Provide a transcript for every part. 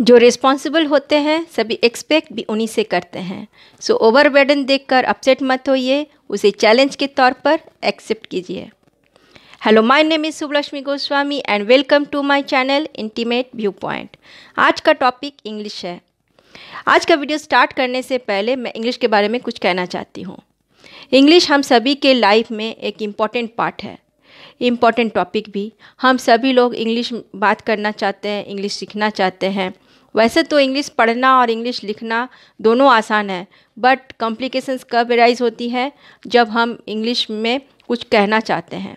जो रिस्पॉन्सिबल होते हैं सभी एक्सपेक्ट भी उन्हीं से करते हैं सो ओवर बर्डन देख कर अपसेट मत होइए उसे चैलेंज के तौर पर एक्सेप्ट कीजिए hello my name is Subalakshmi Goswami and welcome to my channel intimate view point आज का टॉपिक इंग्लिश है आज का वीडियो स्टार्ट करने से पहले मैं इंग्लिश के बारे में कुछ कहना चाहती हूँ इंग्लिश हम सभी के लाइफ में एक इम्पॉर्टेंट पार्ट है इम्पॉर्टेंट टॉपिक भी हम सभी लोग इंग्लिश बात करना चाहते हैं इंग्लिश सीखना चाहते हैं वैसे तो इंग्लिश पढ़ना और इंग्लिश लिखना दोनों आसान है बट कॉम्प्लिकेशंस कब एराइज़ होती है जब हम इंग्लिश में कुछ कहना चाहते हैं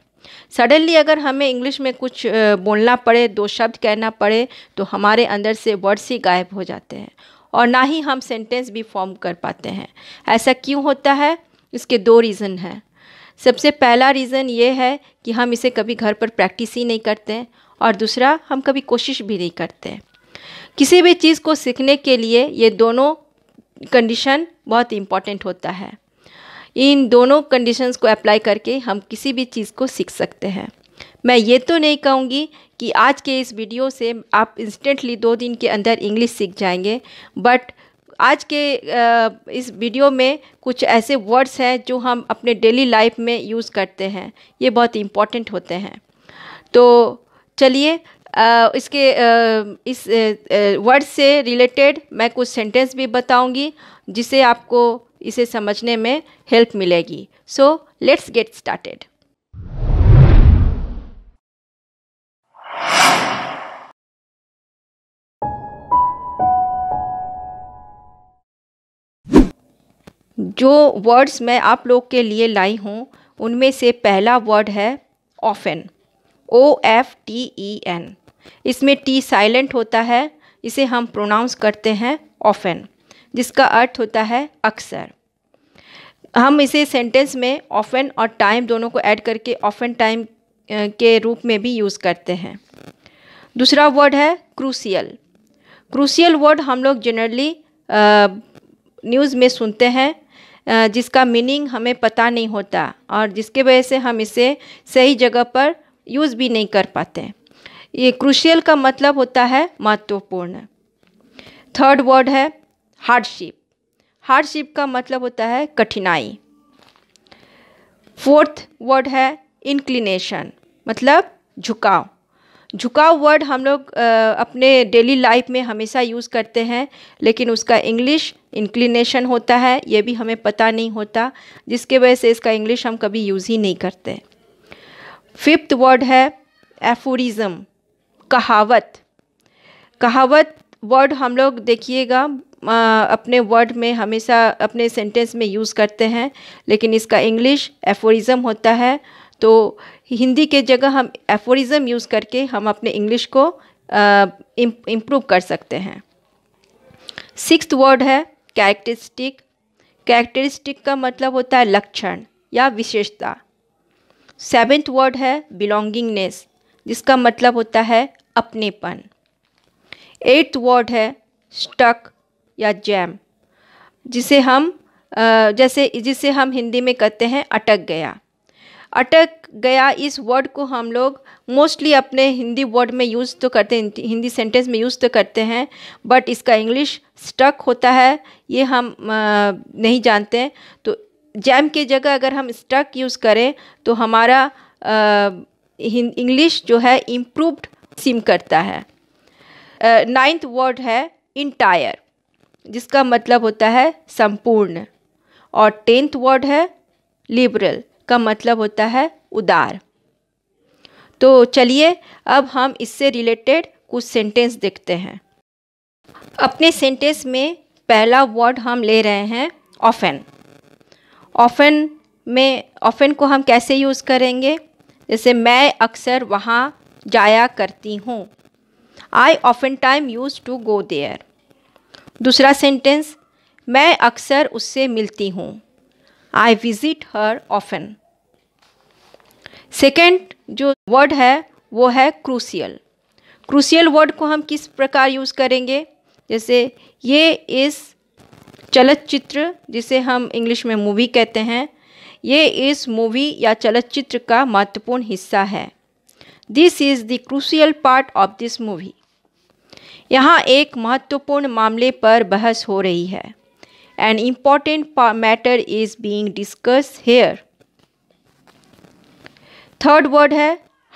सडनली अगर हमें इंग्लिश में कुछ बोलना पड़े दो शब्द कहना पड़े तो हमारे अंदर से वर्ड्स ही गायब हो जाते हैं और ना ही हम सेंटेंस भी फॉर्म कर पाते हैं ऐसा क्यों होता है इसके दो रीज़न हैं सबसे पहला रीज़न ये है कि हम इसे कभी घर पर प्रैक्टिस ही नहीं करते और दूसरा हम कभी कोशिश भी नहीं करते किसी भी चीज़ को सीखने के लिए ये दोनों कंडीशन बहुत इम्पॉर्टेंट होता है इन दोनों कंडीशंस को अप्लाई करके हम किसी भी चीज़ को सीख सकते हैं मैं ये तो नहीं कहूँगी कि आज के इस वीडियो से आप इंस्टेंटली दो दिन के अंदर इंग्लिश सीख जाएंगे बट आज के इस वीडियो में कुछ ऐसे वर्ड्स हैं जो हम अपने डेली लाइफ में यूज़ करते हैं ये बहुत इम्पॉर्टेंट होते हैं तो चलिए इसके इस वर्ड से रिलेटेड मैं कुछ सेंटेंस भी बताऊंगी जिसे आपको इसे समझने में हेल्प मिलेगी सो लेट्स गेट स्टार्टेड जो वर्ड्स मैं आप लोग के लिए लाई हूँ उनमें से पहला वर्ड है N O F T E N इसमें टी साइलेंट होता है इसे हम प्रोनाउंस करते हैं ऑफन जिसका अर्थ होता है अक्सर हम इसे सेंटेंस में ऑफन और टाइम दोनों को ऐड करके ऑफन टाइम के रूप में भी यूज़ करते हैं दूसरा वर्ड है क्रूसियल क्रूसियल वर्ड हम लोग जनरली न्यूज़ में सुनते हैं जिसका मीनिंग हमें पता नहीं होता और जिसके वजह से हम इसे सही जगह पर यूज़ भी नहीं कर पाते ये क्रूशियल का मतलब होता है महत्वपूर्ण थर्ड वर्ड है हार्डशिप हार्डशिप का मतलब होता है कठिनाई फोर्थ वर्ड है इंक्लिनेशन मतलब झुकाव झुकाव वर्ड हम लोग अपने डेली लाइफ में हमेशा यूज़ करते हैं लेकिन उसका इंग्लिश इंक्लिनेशन होता है ये भी हमें पता नहीं होता जिसके वजह से इसका इंग्लिश हम कभी यूज़ ही नहीं करते फिफ्थ वर्ड है एफोरिज्म कहावत कहावत वर्ड हम लोग देखिएगा अपने वर्ड में हमेशा अपने सेंटेंस में यूज़ करते हैं लेकिन इसका इंग्लिश एफोरिज़म होता है तो हिंदी के जगह हम एफोरिज़म यूज़ करके हम अपने इंग्लिश को इम्प्रूव कर सकते हैं सिक्स वर्ड है कैरेक्टरिस्टिक कैरेक्टरिस्टिक का मतलब होता है लक्षण या विशेषता सेवेंथ वर्ड है बिलोंगिंगनेस जिसका मतलब होता है अपनेपन एट्थ वर्ड है स्टक या जैम जिसे हम जैसे जिसे हम हिंदी में कहते हैं अटक गया अटक गया इस वर्ड को हम लोग मोस्टली अपने हिंदी वर्ड में यूज़ तो करते हैं हिंदी सेंटेंस में यूज़ तो करते हैं बट इसका इंग्लिश स्टक होता है ये हम नहीं जानते तो जैम की जगह अगर हम स्टक यूज़ करें तो हमारा इंग्लिश जो है इम्प्रूव्ड सिम करता है नाइन्थ uh, वर्ड है इंटायर जिसका मतलब होता है संपूर्ण और टेंथ वर्ड है लिबरल का मतलब होता है उदार तो चलिए अब हम इससे रिलेटेड कुछ सेंटेंस देखते हैं अपने सेंटेंस में पहला वर्ड हम ले रहे हैं ऑफेन ऑफेन में ऑफेन को हम कैसे यूज़ करेंगे जैसे मैं अक्सर वहाँ जाया करती हूँ I often time use to go there दूसरा सेंटेंस मैं अक्सर उससे मिलती हूँ I visit her often second जो वर्ड है वो है क्रूसियल क्रूसियल वर्ड को हम किस प्रकार यूज़ करेंगे जैसे ये इस चलचित्र जिसे हम इंग्लिश में मूवी कहते हैं ये इस मूवी या चलचित्र का महत्वपूर्ण हिस्सा है this is the crucial part of this movie यहाँ एक महत्वपूर्ण मामले पर बहस हो रही है an important matter is being discuss here third word है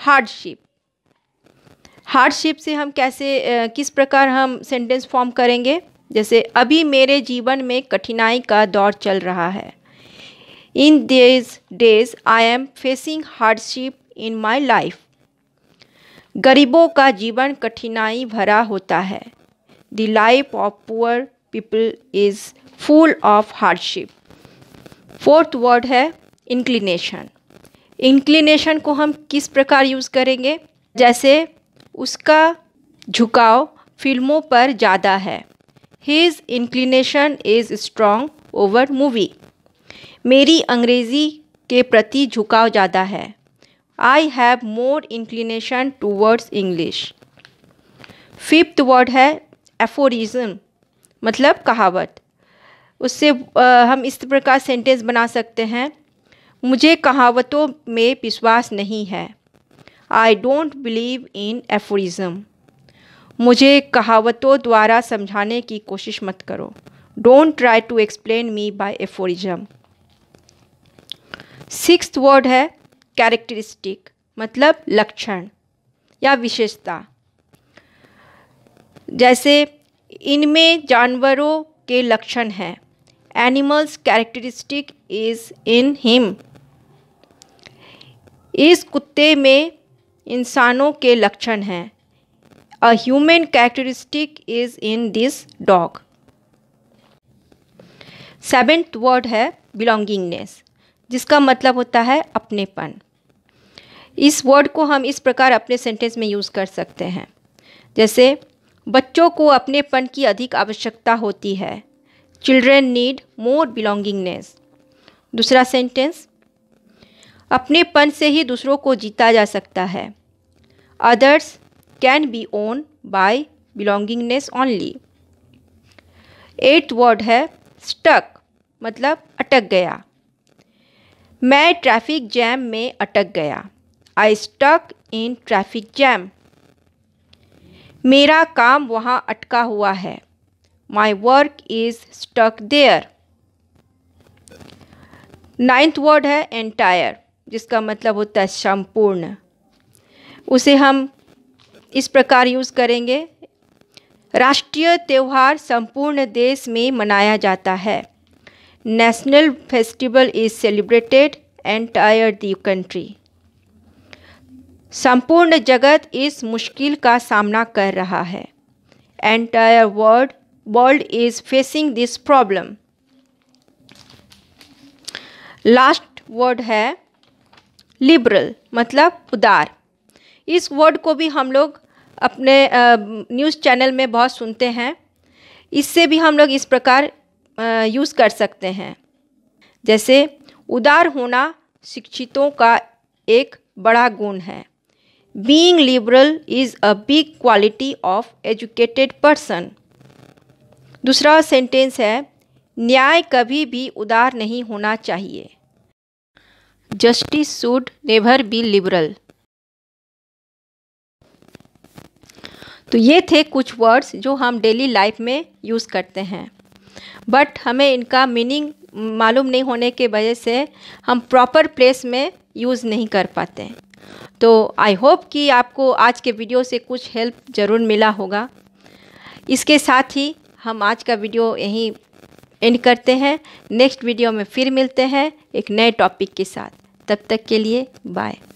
हार्डशिप हार्डशिप से हम कैसे किस प्रकार हम सेंटेंस फॉर्म करेंगे जैसे अभी मेरे जीवन में कठिनाई का दौर चल रहा है in this days I am facing hardship in my life गरीबों का जीवन कठिनाई भरा होता है the life of poor people is full of hardship fourth word है इंक्लिनेशन इंक्लिनेशन को हम किस प्रकार यूज़ करेंगे जैसे उसका झुकाव फिल्मों पर ज़्यादा है his inclination is strong over movie मेरी अंग्रेज़ी के प्रति झुकाव ज़्यादा है I have more inclination towards English fifth word है एफोरिज्म मतलब कहावत उससे हम इस प्रकार सेंटेंस बना सकते हैं मुझे कहावतों में विश्वास नहीं है I don't believe in aphorism मुझे कहावतों द्वारा समझाने की कोशिश मत करो don't try to explain me by aphorism six word है कैरेक्टरिस्टिक मतलब लक्षण या विशेषता जैसे इनमें जानवरों के लक्षण हैं animals characteristic is in him इस कुत्ते में इंसानों के लक्षण हैं a human characteristic is in this dog seventh word है बिलोंगिंगनेस जिसका मतलब होता है अपनेपन इस वर्ड को हम इस प्रकार अपने सेंटेंस में यूज़ कर सकते हैं जैसे बच्चों को अपनेपन की अधिक आवश्यकता होती है चिल्ड्रेन नीड मोर बिलोंगिंगनेस दूसरा सेंटेंस अपनेपन से ही दूसरों को जीता जा सकता है others can be won by belongingness only eight word है स्टक मतलब अटक गया मैं ट्रैफिक जैम में अटक गया I stuck in traffic jam मेरा काम वहाँ अटका हुआ है my work is stuck there ninth word है एंटायर जिसका मतलब होता है संपूर्ण उसे हम इस प्रकार यूज़ करेंगे राष्ट्रीय त्यौहार संपूर्ण देश में मनाया जाता है national festival is celebrated entire the country संपूर्ण जगत इस मुश्किल का सामना कर रहा है entire world world is facing this problem last word है लिबरल मतलब उदार इस वर्ड को भी हम लोग अपने न्यूज़ चैनल में बहुत सुनते हैं इससे भी हम लोग इस प्रकार यूज़ कर सकते हैं जैसे उदार होना शिक्षितों का एक बड़ा गुण है being liberal is a big quality of educated person दूसरा सेंटेंस है न्याय कभी भी उदार नहीं होना चाहिए justice should never be liberal तो ये थे कुछ वर्ड्स जो हम डेली लाइफ में यूज़ करते हैं बट हमें इनका मीनिंग मालूम नहीं होने के वजह से हम प्रॉपर प्लेस में यूज़ नहीं कर पाते हैं तो आई होप कि आपको आज के वीडियो से कुछ हेल्प ज़रूर मिला होगा इसके साथ ही हम आज का वीडियो यहीं एंड करते हैं नेक्स्ट वीडियो में फिर मिलते हैं एक नए टॉपिक के साथ तब तक के लिए बाय